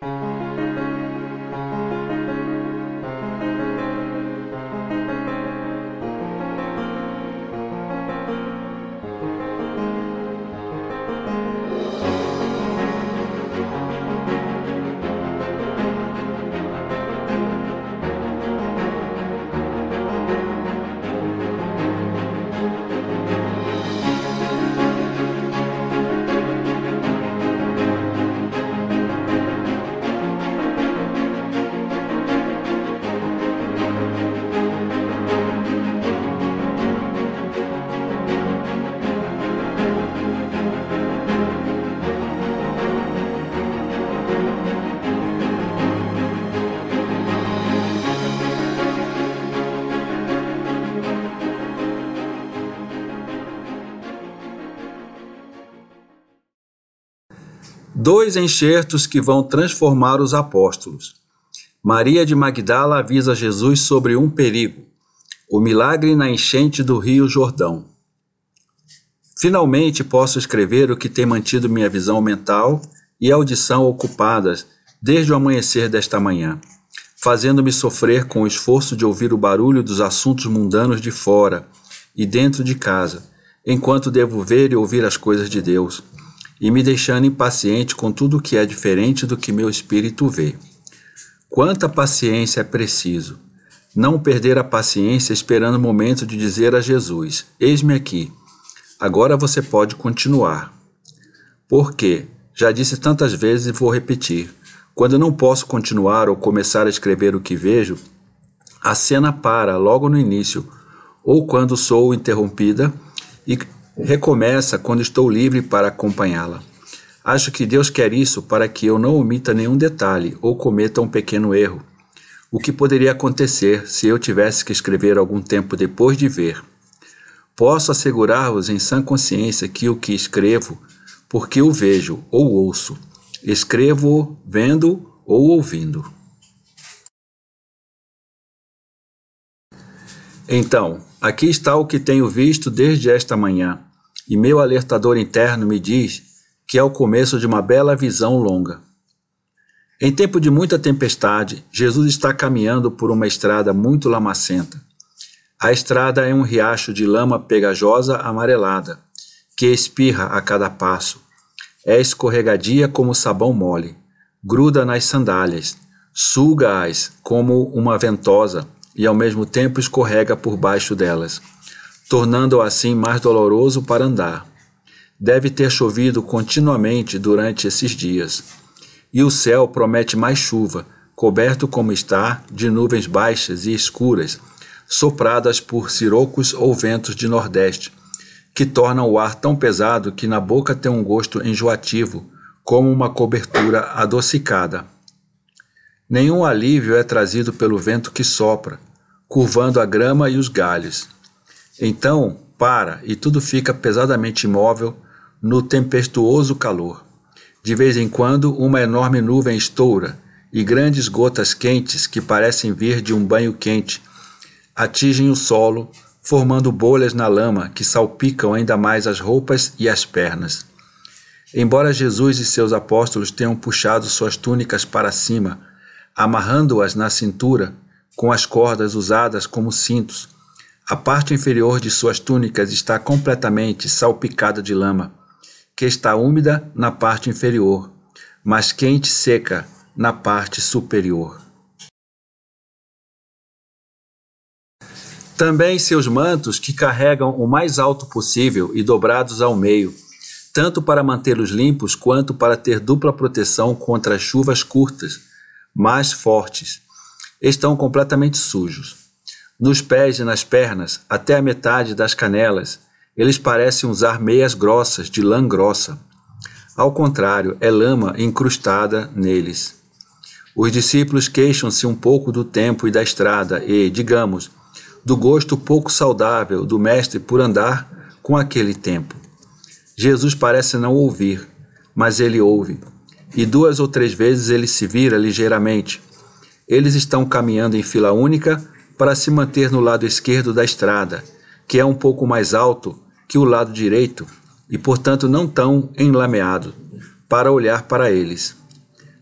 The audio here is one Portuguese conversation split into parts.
Thank you. dois enxertos que vão transformar os apóstolos. Maria de Magdala avisa Jesus sobre um perigo, o milagre na enchente do Rio Jordão. Finalmente posso escrever o que tem mantido minha visão mental e audição ocupadas desde o amanhecer desta manhã, fazendo-me sofrer com o esforço de ouvir o barulho dos assuntos mundanos de fora e dentro de casa, enquanto devo ver e ouvir as coisas de Deus e me deixando impaciente com tudo que é diferente do que meu espírito vê. Quanta paciência é preciso! Não perder a paciência esperando o momento de dizer a Jesus: Eis-me aqui, agora você pode continuar. Porque, já disse tantas vezes e vou repetir, quando não posso continuar ou começar a escrever o que vejo, a cena para logo no início, ou quando sou interrompida e recomeça quando estou livre para acompanhá-la. Acho que Deus quer isso para que eu não omita nenhum detalhe ou cometa um pequeno erro. O que poderia acontecer se eu tivesse que escrever algum tempo depois de ver? Posso assegurar-vos em sã consciência que o que escrevo, porque o vejo ou ouço, escrevo vendo ou ouvindo. Então, Aqui está o que tenho visto desde esta manhã, e meu alertador interno me diz que é o começo de uma bela visão longa. Em tempo de muita tempestade, Jesus está caminhando por uma estrada muito lamacenta. A estrada é um riacho de lama pegajosa amarelada, que espirra a cada passo. É escorregadia como sabão mole, gruda nas sandálias, suga-as como uma ventosa e ao mesmo tempo escorrega por baixo delas, tornando-o assim mais doloroso para andar. Deve ter chovido continuamente durante esses dias. E o céu promete mais chuva, coberto como está de nuvens baixas e escuras, sopradas por sirocos ou ventos de nordeste, que tornam o ar tão pesado que na boca tem um gosto enjoativo, como uma cobertura adocicada. Nenhum alívio é trazido pelo vento que sopra, curvando a grama e os galhos. Então, para e tudo fica pesadamente imóvel no tempestuoso calor. De vez em quando, uma enorme nuvem estoura e grandes gotas quentes que parecem vir de um banho quente atingem o solo, formando bolhas na lama que salpicam ainda mais as roupas e as pernas. Embora Jesus e seus apóstolos tenham puxado suas túnicas para cima, amarrando-as na cintura, com as cordas usadas como cintos. A parte inferior de suas túnicas está completamente salpicada de lama, que está úmida na parte inferior, mas quente e seca na parte superior. Também seus mantos, que carregam o mais alto possível e dobrados ao meio, tanto para mantê-los limpos quanto para ter dupla proteção contra as chuvas curtas, mais fortes estão completamente sujos. Nos pés e nas pernas, até a metade das canelas, eles parecem usar meias grossas de lã grossa. Ao contrário, é lama incrustada neles. Os discípulos queixam-se um pouco do tempo e da estrada e, digamos, do gosto pouco saudável do mestre por andar com aquele tempo. Jesus parece não ouvir, mas ele ouve, e duas ou três vezes ele se vira ligeiramente eles estão caminhando em fila única para se manter no lado esquerdo da estrada, que é um pouco mais alto que o lado direito e, portanto, não tão enlameado, para olhar para eles.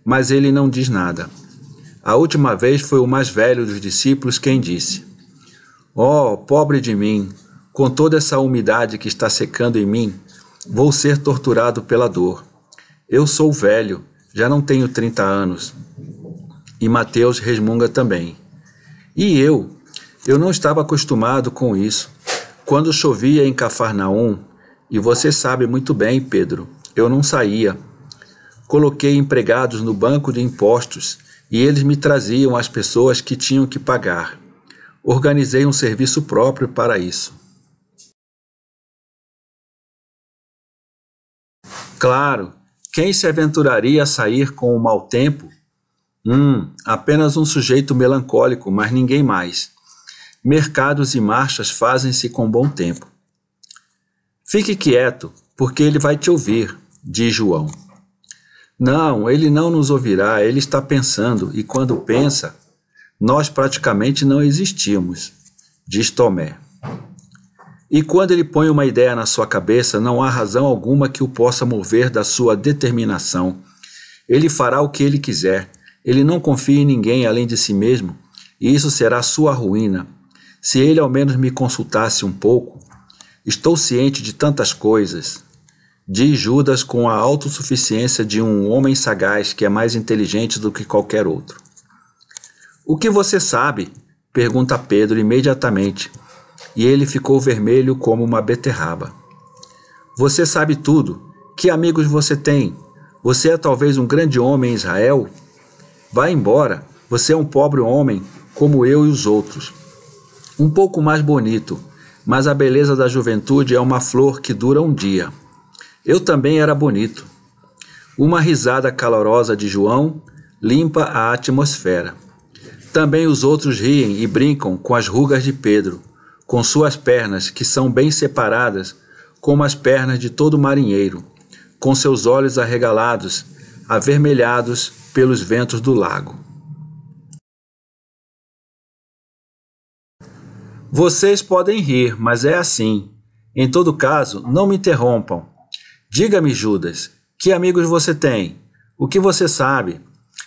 Mas ele não diz nada. A última vez foi o mais velho dos discípulos quem disse: Oh, pobre de mim! Com toda essa umidade que está secando em mim, vou ser torturado pela dor. Eu sou velho, já não tenho 30 anos. E Mateus resmunga também. E eu, eu não estava acostumado com isso. Quando chovia em Cafarnaum, e você sabe muito bem, Pedro, eu não saía. Coloquei empregados no banco de impostos e eles me traziam as pessoas que tinham que pagar. Organizei um serviço próprio para isso. Claro, quem se aventuraria a sair com o mau tempo Hum, apenas um sujeito melancólico, mas ninguém mais. Mercados e marchas fazem-se com bom tempo. Fique quieto, porque ele vai te ouvir, diz João. Não, ele não nos ouvirá, ele está pensando, e quando pensa, nós praticamente não existimos, diz Tomé. E quando ele põe uma ideia na sua cabeça, não há razão alguma que o possa mover da sua determinação. Ele fará o que ele quiser, ele não confia em ninguém além de si mesmo, e isso será sua ruína. Se ele ao menos me consultasse um pouco, estou ciente de tantas coisas. Diz Judas com a autossuficiência de um homem sagaz que é mais inteligente do que qualquer outro. O que você sabe? pergunta Pedro imediatamente, e ele ficou vermelho como uma beterraba. Você sabe tudo. Que amigos você tem? Você é talvez um grande homem em Israel? Vá embora, você é um pobre homem, como eu e os outros. Um pouco mais bonito, mas a beleza da juventude é uma flor que dura um dia. Eu também era bonito. Uma risada calorosa de João limpa a atmosfera. Também os outros riem e brincam com as rugas de Pedro, com suas pernas, que são bem separadas, como as pernas de todo marinheiro, com seus olhos arregalados, avermelhados pelos ventos do lago. Vocês podem rir, mas é assim. Em todo caso, não me interrompam. Diga-me, Judas, que amigos você tem? O que você sabe?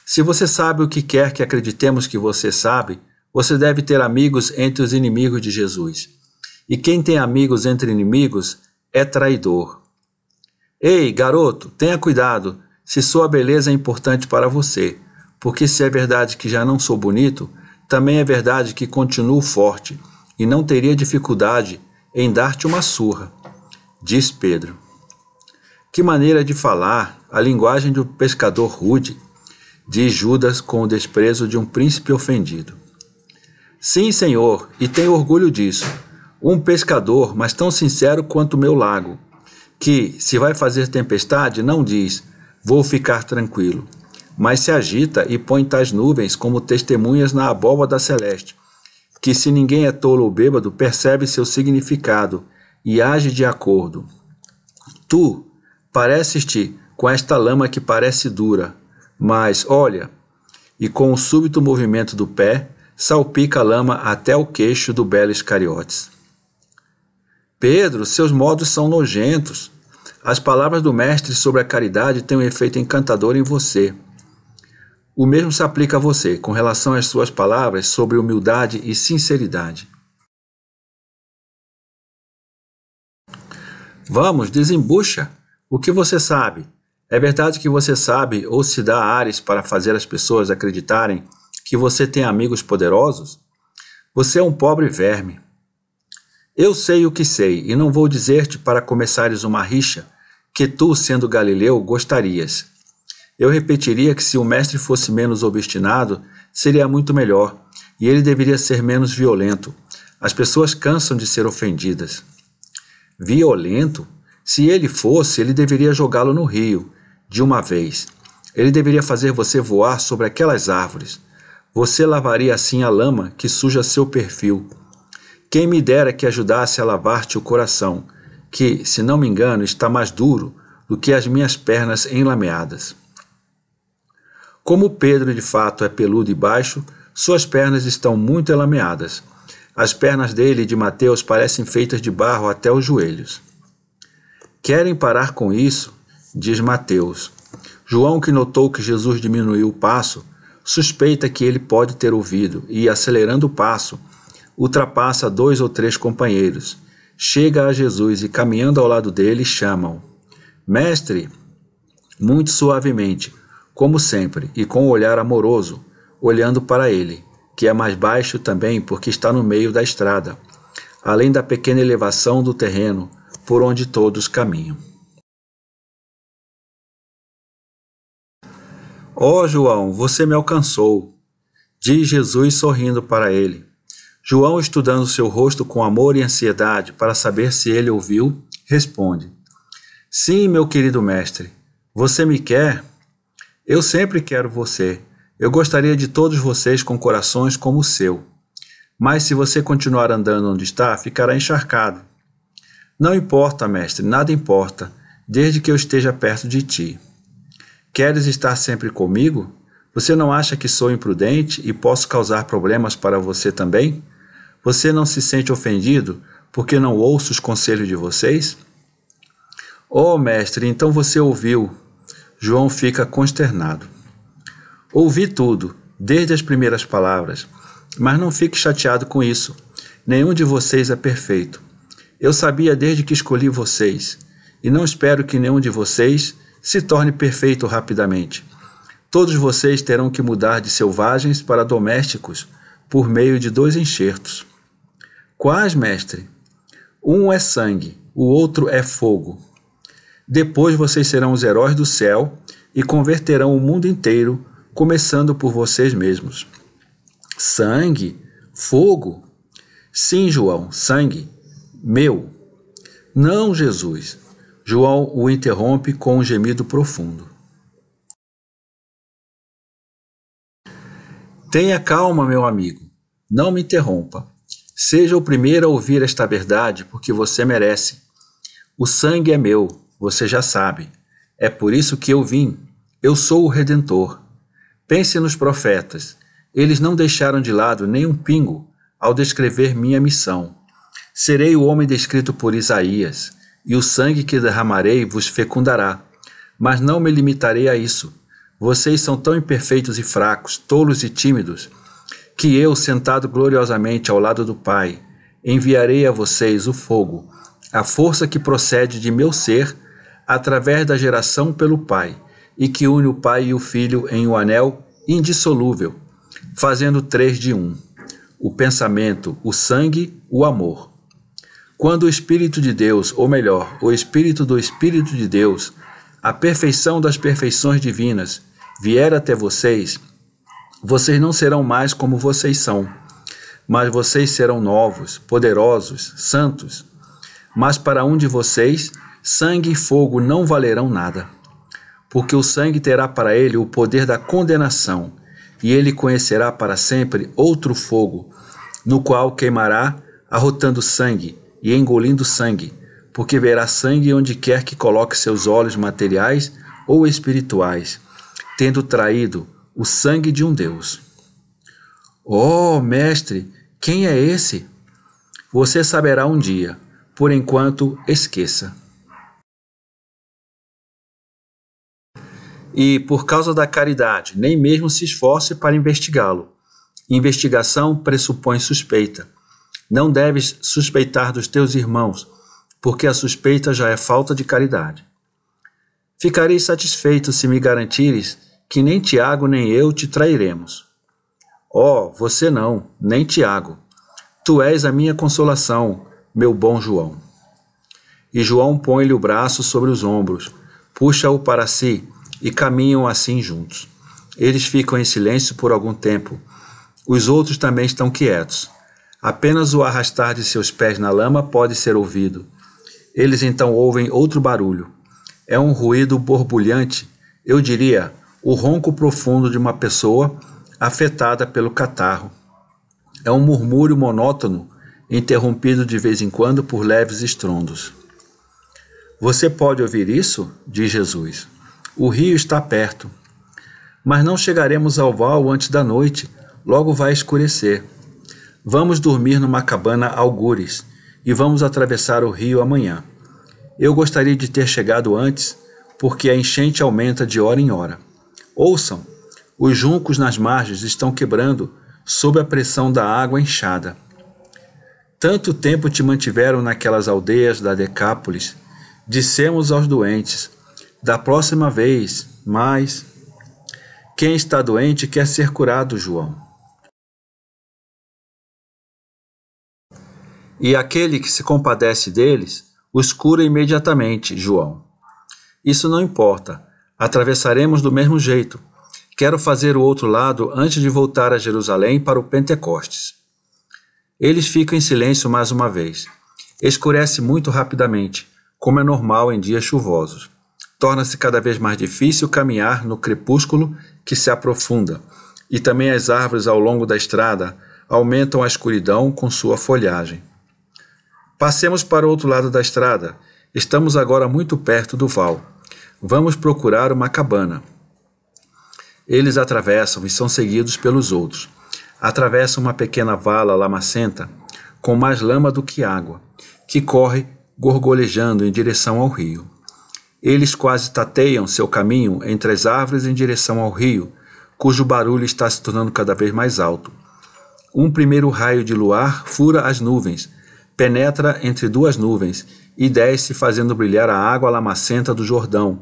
Se você sabe o que quer que acreditemos que você sabe, você deve ter amigos entre os inimigos de Jesus. E quem tem amigos entre inimigos é traidor. Ei, garoto, tenha cuidado, se sua beleza é importante para você, porque se é verdade que já não sou bonito, também é verdade que continuo forte e não teria dificuldade em dar-te uma surra. Diz Pedro. Que maneira de falar, a linguagem de um pescador rude, diz Judas com o desprezo de um príncipe ofendido. Sim, senhor, e tenho orgulho disso. Um pescador, mas tão sincero quanto meu lago, que, se vai fazer tempestade, não diz: Vou ficar tranquilo. Mas se agita e põe tais nuvens como testemunhas na abóbada celeste, que se ninguém é tolo ou bêbado, percebe seu significado e age de acordo. Tu pareces-te com esta lama que parece dura, mas olha, e com o súbito movimento do pé, salpica a lama até o queixo do belo Iscariotes. Pedro, seus modos são nojentos. As palavras do Mestre sobre a caridade têm um efeito encantador em você. O mesmo se aplica a você com relação às suas palavras sobre humildade e sinceridade. Vamos, desembucha o que você sabe. É verdade que você sabe ou se dá ares para fazer as pessoas acreditarem que você tem amigos poderosos? Você é um pobre verme. Eu sei o que sei, e não vou dizer-te para começares uma rixa, que tu, sendo Galileu, gostarias. Eu repetiria que se o mestre fosse menos obstinado, seria muito melhor, e ele deveria ser menos violento. As pessoas cansam de ser ofendidas. Violento? Se ele fosse, ele deveria jogá-lo no rio, de uma vez. Ele deveria fazer você voar sobre aquelas árvores. Você lavaria assim a lama que suja seu perfil quem me dera que ajudasse a lavar-te o coração, que, se não me engano, está mais duro do que as minhas pernas enlameadas. Como Pedro de fato é peludo e baixo, suas pernas estão muito enlameadas. As pernas dele e de Mateus parecem feitas de barro até os joelhos. Querem parar com isso, diz Mateus. João, que notou que Jesus diminuiu o passo, suspeita que ele pode ter ouvido e, acelerando o passo, ultrapassa dois ou três companheiros, chega a Jesus e, caminhando ao lado dele, chama-o: Mestre, muito suavemente, como sempre, e com um olhar amoroso, olhando para ele, que é mais baixo também porque está no meio da estrada, além da pequena elevação do terreno por onde todos caminham. Ó oh, João, você me alcançou, diz Jesus sorrindo para ele. João, estudando seu rosto com amor e ansiedade para saber se ele ouviu, responde: Sim, meu querido mestre, você me quer? Eu sempre quero você. Eu gostaria de todos vocês com corações como o seu. Mas se você continuar andando onde está, ficará encharcado. Não importa, mestre, nada importa, desde que eu esteja perto de ti. Queres estar sempre comigo? Você não acha que sou imprudente e posso causar problemas para você também? Você não se sente ofendido porque não ouço os conselhos de vocês? Oh, mestre, então você ouviu. João fica consternado. Ouvi tudo, desde as primeiras palavras, mas não fique chateado com isso. Nenhum de vocês é perfeito. Eu sabia desde que escolhi vocês, e não espero que nenhum de vocês se torne perfeito rapidamente. Todos vocês terão que mudar de selvagens para domésticos por meio de dois enxertos. Quais, mestre? Um é sangue, o outro é fogo. Depois vocês serão os heróis do céu e converterão o mundo inteiro, começando por vocês mesmos. Sangue? Fogo? Sim, João, sangue. Meu. Não, Jesus. João o interrompe com um gemido profundo. Tenha calma, meu amigo. Não me interrompa. Seja o primeiro a ouvir esta verdade, porque você merece. O sangue é meu, você já sabe. É por isso que eu vim. Eu sou o Redentor. Pense nos profetas. Eles não deixaram de lado nem um pingo ao descrever minha missão. Serei o homem descrito por Isaías, e o sangue que derramarei vos fecundará. Mas não me limitarei a isso. Vocês são tão imperfeitos e fracos, tolos e tímidos que eu, sentado gloriosamente ao lado do Pai, enviarei a vocês o fogo, a força que procede de meu ser, através da geração pelo Pai, e que une o Pai e o Filho em um anel indissolúvel, fazendo três de um: o pensamento, o sangue, o amor. Quando o Espírito de Deus, ou melhor, o Espírito do Espírito de Deus, a perfeição das perfeições divinas, vier até vocês, vocês não serão mais como vocês são, mas vocês serão novos, poderosos, santos. Mas para um de vocês, sangue e fogo não valerão nada, porque o sangue terá para ele o poder da condenação, e ele conhecerá para sempre outro fogo, no qual queimará, arrotando sangue e engolindo sangue, porque verá sangue onde quer que coloque seus olhos materiais ou espirituais, tendo traído o sangue de um Deus. Oh, mestre, quem é esse? Você saberá um dia, por enquanto, esqueça. E, por causa da caridade, nem mesmo se esforce para investigá-lo. Investigação pressupõe suspeita. Não deves suspeitar dos teus irmãos, porque a suspeita já é falta de caridade. Ficarei satisfeito se me garantires que nem Tiago nem eu te trairemos. Oh, você não, nem Tiago. Tu és a minha consolação, meu bom João. E João põe-lhe o braço sobre os ombros, puxa-o para si e caminham assim juntos. Eles ficam em silêncio por algum tempo. Os outros também estão quietos. Apenas o arrastar de seus pés na lama pode ser ouvido. Eles então ouvem outro barulho. É um ruído borbulhante, eu diria o ronco profundo de uma pessoa afetada pelo catarro. É um murmúrio monótono, interrompido de vez em quando por leves estrondos. Você pode ouvir isso? diz Jesus. O rio está perto. Mas não chegaremos ao val antes da noite, logo vai escurecer. Vamos dormir numa cabana algures e vamos atravessar o rio amanhã. Eu gostaria de ter chegado antes, porque a enchente aumenta de hora em hora. Ouçam, os juncos nas margens estão quebrando sob a pressão da água inchada. Tanto tempo te mantiveram naquelas aldeias da Decápolis. Dissemos aos doentes: da próxima vez, mas Quem está doente quer ser curado, João. E aquele que se compadece deles os cura imediatamente, João. Isso não importa Atravessaremos do mesmo jeito. Quero fazer o outro lado antes de voltar a Jerusalém para o Pentecostes. Eles ficam em silêncio mais uma vez. Escurece muito rapidamente, como é normal em dias chuvosos. Torna-se cada vez mais difícil caminhar no crepúsculo que se aprofunda, e também as árvores ao longo da estrada aumentam a escuridão com sua folhagem. Passemos para o outro lado da estrada. Estamos agora muito perto do val. Vamos procurar uma cabana. Eles atravessam e são seguidos pelos outros. Atravessam uma pequena vala lamacenta, com mais lama do que água, que corre gorgolejando em direção ao rio. Eles quase tateiam seu caminho entre as árvores em direção ao rio, cujo barulho está se tornando cada vez mais alto. Um primeiro raio de luar fura as nuvens, penetra entre duas nuvens e desce fazendo brilhar a água lamacenta do Jordão,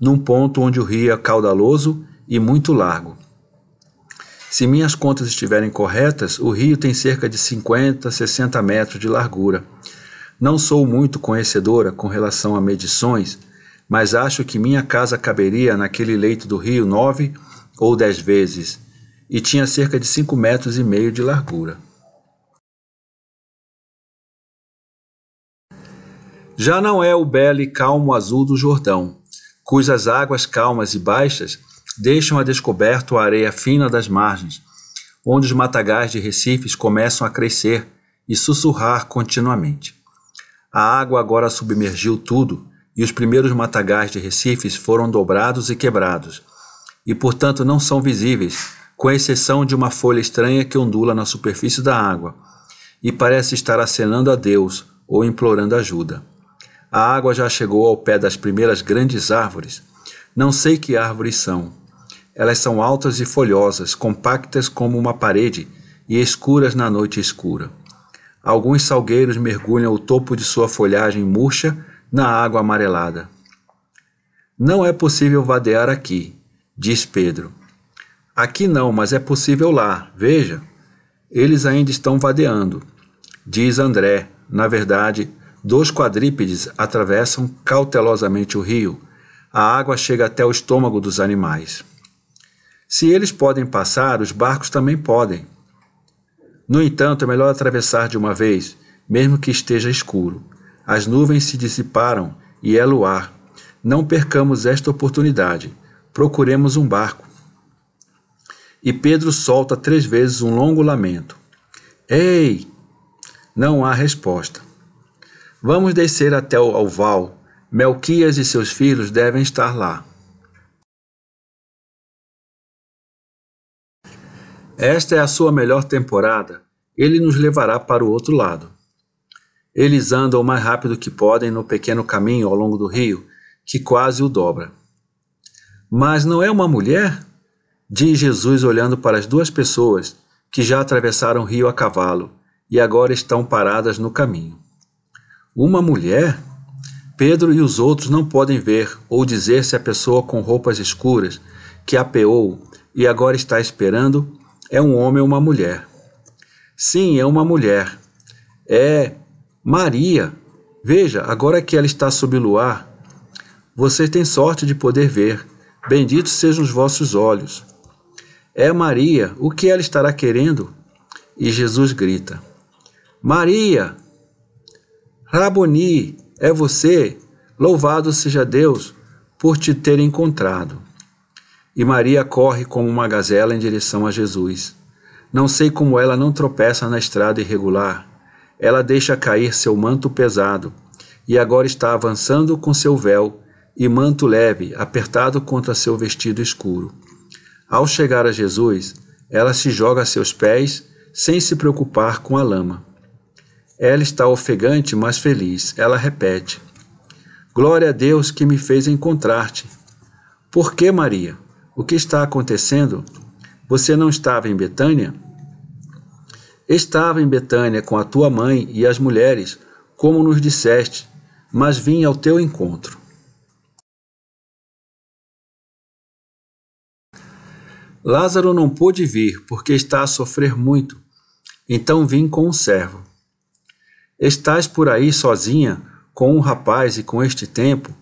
num ponto onde o rio é caudaloso e muito largo. Se minhas contas estiverem corretas, o rio tem cerca de 50, 60 metros de largura. Não sou muito conhecedora com relação a medições, mas acho que minha casa caberia naquele leito do rio nove ou dez vezes, e tinha cerca de cinco metros e meio de largura. Já não é o belo e calmo azul do Jordão, cujas águas calmas e baixas deixam a descoberto a areia fina das margens, onde os matagais de recifes começam a crescer e sussurrar continuamente. A água agora submergiu tudo e os primeiros matagais de recifes foram dobrados e quebrados, e portanto não são visíveis, com exceção de uma folha estranha que ondula na superfície da água e parece estar acenando a Deus ou implorando ajuda. A água já chegou ao pé das primeiras grandes árvores. Não sei que árvores são. Elas são altas e folhosas, compactas como uma parede e escuras na noite escura. Alguns salgueiros mergulham o topo de sua folhagem murcha na água amarelada. Não é possível vadear aqui, diz Pedro. Aqui não, mas é possível lá, veja. Eles ainda estão vadeando, diz André, na verdade, Dois quadrípedes atravessam cautelosamente o rio. A água chega até o estômago dos animais. Se eles podem passar, os barcos também podem. No entanto, é melhor atravessar de uma vez, mesmo que esteja escuro. As nuvens se dissiparam e é luar. Não percamos esta oportunidade. Procuremos um barco. E Pedro solta três vezes um longo lamento. Ei! Não há resposta. Vamos descer até o alval. Melquias e seus filhos devem estar lá. Esta é a sua melhor temporada. Ele nos levará para o outro lado. Eles andam o mais rápido que podem no pequeno caminho ao longo do rio, que quase o dobra. Mas não é uma mulher? Diz Jesus olhando para as duas pessoas que já atravessaram o rio a cavalo e agora estão paradas no caminho. Uma mulher? Pedro e os outros não podem ver ou dizer se a pessoa com roupas escuras, que apeou e agora está esperando, é um homem ou uma mulher. Sim, é uma mulher. É Maria. Veja, agora que ela está sob o luar, você tem sorte de poder ver. Benditos sejam os vossos olhos. É Maria, o que ela estará querendo? E Jesus grita: Maria! Raboni, é você, louvado seja Deus por te ter encontrado. E Maria corre como uma gazela em direção a Jesus. Não sei como ela não tropeça na estrada irregular. Ela deixa cair seu manto pesado e agora está avançando com seu véu e manto leve apertado contra seu vestido escuro. Ao chegar a Jesus, ela se joga a seus pés sem se preocupar com a lama. Ela está ofegante, mas feliz. Ela repete: Glória a Deus que me fez encontrar-te. Por que, Maria? O que está acontecendo? Você não estava em Betânia? Estava em Betânia com a tua mãe e as mulheres, como nos disseste, mas vim ao teu encontro. Lázaro não pôde vir porque está a sofrer muito. Então vim com um servo. Estás por aí sozinha, com um rapaz e com este tempo?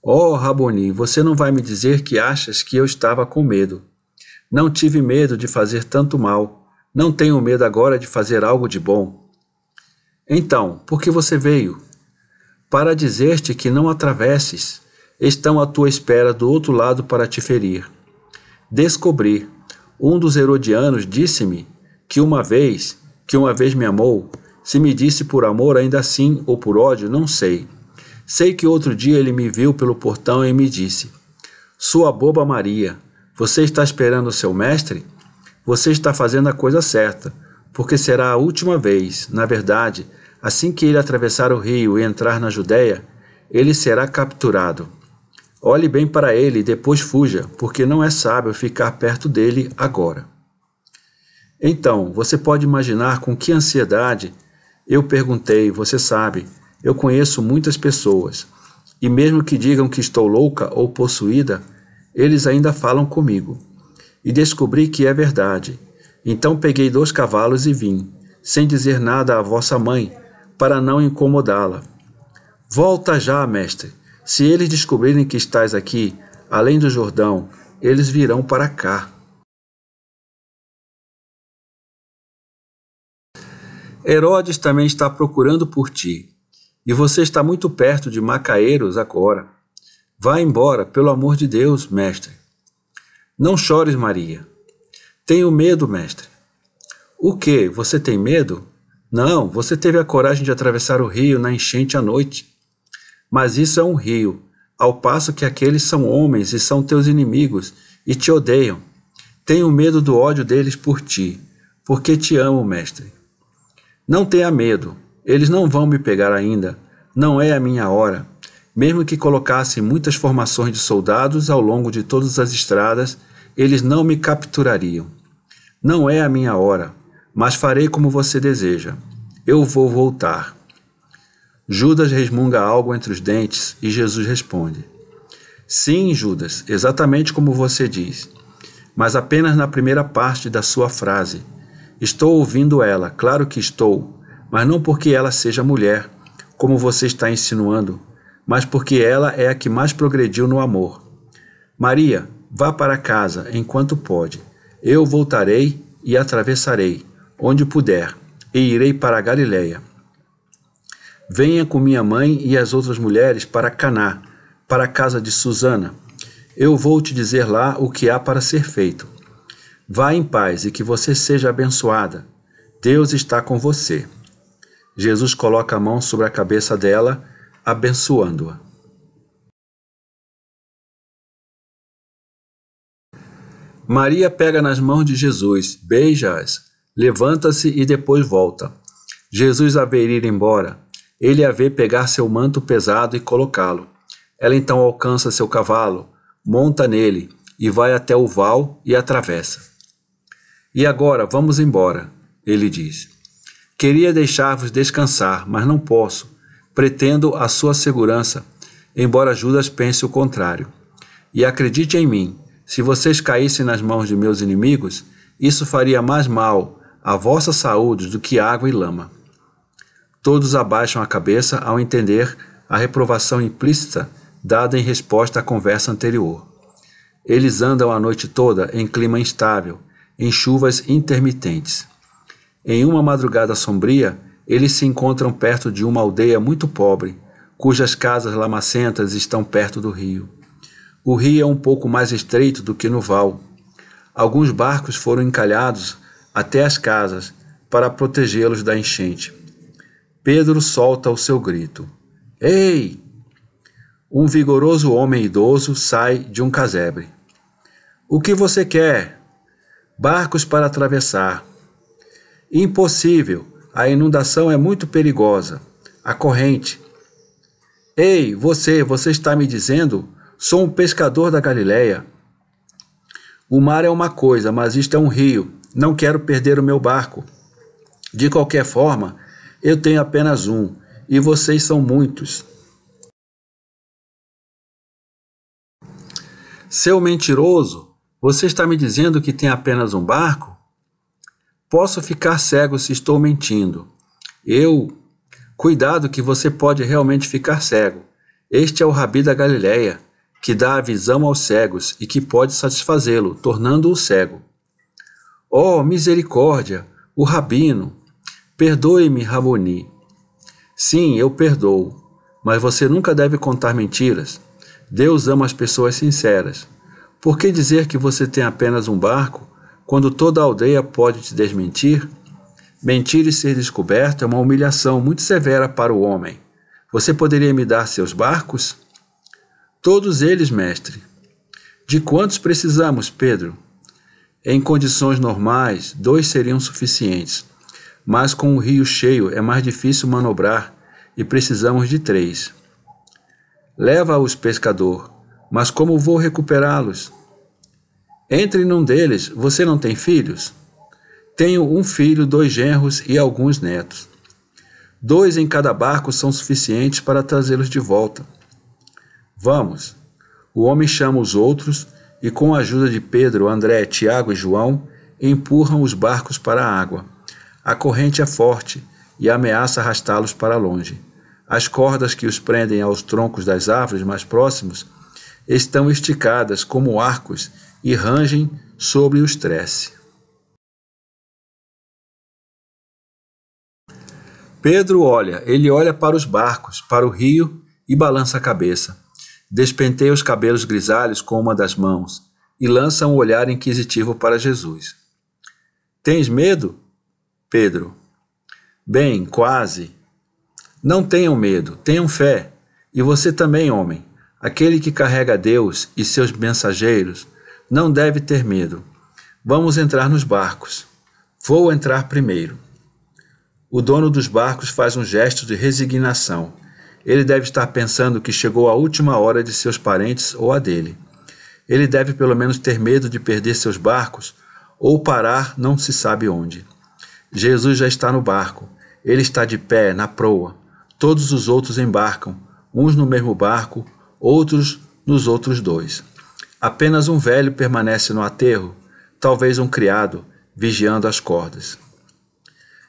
Oh, Raboni, você não vai me dizer que achas que eu estava com medo. Não tive medo de fazer tanto mal. Não tenho medo agora de fazer algo de bom. Então, por que você veio? Para dizer-te que não atravesses. Estão à tua espera do outro lado para te ferir. Descobri. Um dos herodianos disse-me que uma vez, que uma vez me amou, se me disse por amor, ainda assim, ou por ódio, não sei. Sei que outro dia ele me viu pelo portão e me disse: Sua boba Maria, você está esperando o seu mestre? Você está fazendo a coisa certa, porque será a última vez. Na verdade, assim que ele atravessar o rio e entrar na Judéia, ele será capturado. Olhe bem para ele e depois fuja, porque não é sábio ficar perto dele agora. Então, você pode imaginar com que ansiedade eu perguntei, você sabe, eu conheço muitas pessoas, e mesmo que digam que estou louca ou possuída, eles ainda falam comigo. E descobri que é verdade. Então peguei dois cavalos e vim, sem dizer nada à vossa mãe, para não incomodá-la. Volta já, mestre. Se eles descobrirem que estás aqui, além do Jordão, eles virão para cá. Herodes também está procurando por ti, e você está muito perto de Macaeiros agora. Vá embora, pelo amor de Deus, mestre. Não chores, Maria. Tenho medo, mestre. O que? Você tem medo? Não, você teve a coragem de atravessar o rio na enchente à noite. Mas isso é um rio, ao passo que aqueles são homens e são teus inimigos e te odeiam. Tenho medo do ódio deles por ti, porque te amo, mestre. Não tenha medo, eles não vão me pegar ainda, não é a minha hora. Mesmo que colocassem muitas formações de soldados ao longo de todas as estradas, eles não me capturariam. Não é a minha hora, mas farei como você deseja. Eu vou voltar. Judas resmunga algo entre os dentes e Jesus responde: Sim, Judas, exatamente como você diz, mas apenas na primeira parte da sua frase Estou ouvindo ela, claro que estou, mas não porque ela seja mulher, como você está insinuando, mas porque ela é a que mais progrediu no amor. Maria, vá para casa enquanto pode. Eu voltarei e atravessarei, onde puder, e irei para a Galiléia. Venha com minha mãe e as outras mulheres para Caná, para a casa de Susana. Eu vou te dizer lá o que há para ser feito. Vá em paz e que você seja abençoada. Deus está com você. Jesus coloca a mão sobre a cabeça dela, abençoando-a. Maria pega nas mãos de Jesus, beija-as, levanta-se e depois volta. Jesus a vê ir embora. Ele a vê pegar seu manto pesado e colocá-lo. Ela então alcança seu cavalo, monta nele e vai até o val e atravessa. E agora vamos embora, ele diz. Queria deixar-vos descansar, mas não posso. Pretendo a sua segurança, embora Judas pense o contrário. E acredite em mim, se vocês caíssem nas mãos de meus inimigos, isso faria mais mal à vossa saúde do que água e lama. Todos abaixam a cabeça ao entender a reprovação implícita dada em resposta à conversa anterior. Eles andam a noite toda em clima instável em chuvas intermitentes. Em uma madrugada sombria, eles se encontram perto de uma aldeia muito pobre, cujas casas lamacentas estão perto do rio. O rio é um pouco mais estreito do que no val. Alguns barcos foram encalhados até as casas para protegê-los da enchente. Pedro solta o seu grito: Ei! Um vigoroso homem idoso sai de um casebre. O que você quer? barcos para atravessar. Impossível, a inundação é muito perigosa. A corrente. Ei, você, você está me dizendo? Sou um pescador da Galileia. O mar é uma coisa, mas isto é um rio. Não quero perder o meu barco. De qualquer forma, eu tenho apenas um, e vocês são muitos. Seu mentiroso, você está me dizendo que tem apenas um barco? Posso ficar cego se estou mentindo. Eu. Cuidado que você pode realmente ficar cego. Este é o Rabi da Galileia, que dá a visão aos cegos e que pode satisfazê-lo, tornando-o cego. Oh, misericórdia! O rabino! Perdoe-me, Raboni. Sim, eu perdoo, mas você nunca deve contar mentiras. Deus ama as pessoas sinceras. Por que dizer que você tem apenas um barco, quando toda a aldeia pode te desmentir? Mentir e ser descoberto é uma humilhação muito severa para o homem. Você poderia me dar seus barcos? Todos eles, mestre. De quantos precisamos, Pedro? Em condições normais, dois seriam suficientes, mas com o rio cheio é mais difícil manobrar e precisamos de três. Leva-os, pescador, mas como vou recuperá-los? Entre num deles, você não tem filhos? Tenho um filho, dois genros e alguns netos. Dois em cada barco são suficientes para trazê-los de volta. Vamos. O homem chama os outros e, com a ajuda de Pedro, André, Tiago e João, empurram os barcos para a água. A corrente é forte e ameaça arrastá-los para longe. As cordas que os prendem aos troncos das árvores mais próximos estão esticadas como arcos e rangem sobre os trece. Pedro olha, ele olha para os barcos, para o rio e balança a cabeça. Despenteia os cabelos grisalhos com uma das mãos e lança um olhar inquisitivo para Jesus. Tens medo? Pedro. Bem, quase. Não tenham medo, tenham fé. E você também, homem. Aquele que carrega Deus e seus mensageiros não deve ter medo. Vamos entrar nos barcos. Vou entrar primeiro. O dono dos barcos faz um gesto de resignação. Ele deve estar pensando que chegou a última hora de seus parentes ou a dele. Ele deve pelo menos ter medo de perder seus barcos ou parar não se sabe onde. Jesus já está no barco. Ele está de pé, na proa. Todos os outros embarcam, uns no mesmo barco, outros nos outros dois. Apenas um velho permanece no aterro, talvez um criado, vigiando as cordas.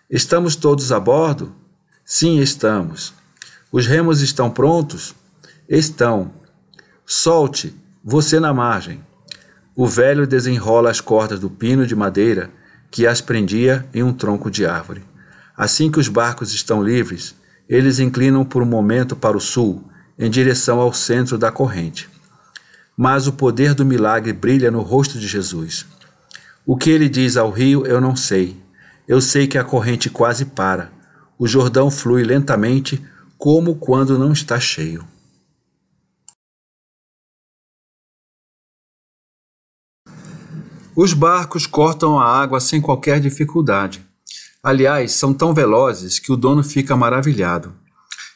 Estamos todos a bordo? Sim, estamos. Os remos estão prontos? Estão. Solte, você na margem. O velho desenrola as cordas do pino de madeira que as prendia em um tronco de árvore. Assim que os barcos estão livres, eles inclinam por um momento para o sul, em direção ao centro da corrente. Mas o poder do milagre brilha no rosto de Jesus. O que ele diz ao rio, eu não sei. Eu sei que a corrente quase para. O Jordão flui lentamente, como quando não está cheio. Os barcos cortam a água sem qualquer dificuldade. Aliás, são tão velozes que o dono fica maravilhado.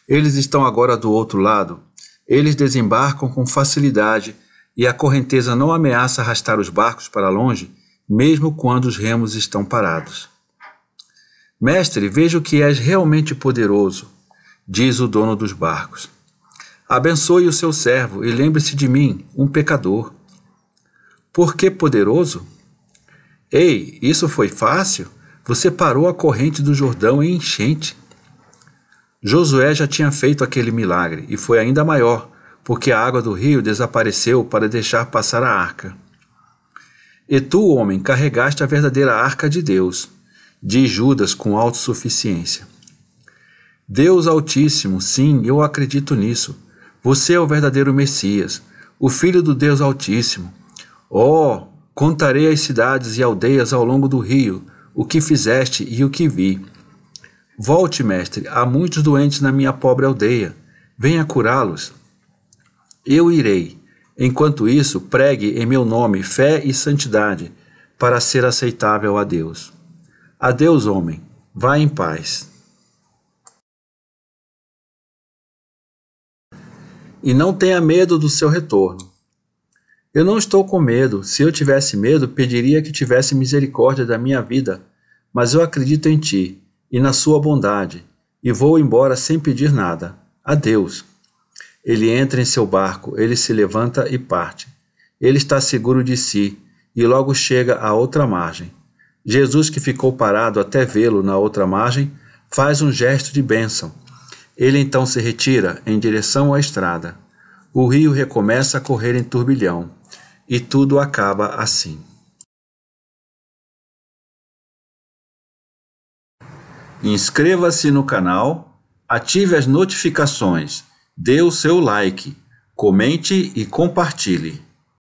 Eles estão agora do outro lado. Eles desembarcam com facilidade e a correnteza não ameaça arrastar os barcos para longe, mesmo quando os remos estão parados. Mestre, vejo que és realmente poderoso, diz o dono dos barcos. Abençoe o seu servo e lembre-se de mim, um pecador. Por que poderoso? Ei, isso foi fácil? Você parou a corrente do Jordão em enchente. Josué já tinha feito aquele milagre, e foi ainda maior, porque a água do rio desapareceu para deixar passar a arca. E tu, homem, carregaste a verdadeira arca de Deus, diz Judas com autossuficiência. Deus Altíssimo, sim, eu acredito nisso. Você é o verdadeiro Messias, o Filho do Deus Altíssimo. Oh, contarei as cidades e aldeias ao longo do rio, o que fizeste e o que vi Volte, mestre, há muitos doentes na minha pobre aldeia. Venha curá-los. Eu irei. Enquanto isso, pregue em meu nome fé e santidade, para ser aceitável a Deus. Adeus, homem. Vá em paz. E não tenha medo do seu retorno. Eu não estou com medo. Se eu tivesse medo, pediria que tivesse misericórdia da minha vida. Mas eu acredito em ti e na sua bondade, e vou embora sem pedir nada. Adeus. Ele entra em seu barco, ele se levanta e parte. Ele está seguro de si e logo chega à outra margem. Jesus, que ficou parado até vê-lo na outra margem, faz um gesto de bênção. Ele então se retira em direção à estrada. O rio recomeça a correr em turbilhão, e tudo acaba assim. Inscreva-se no canal, ative as notificações, dê o seu like, comente e compartilhe.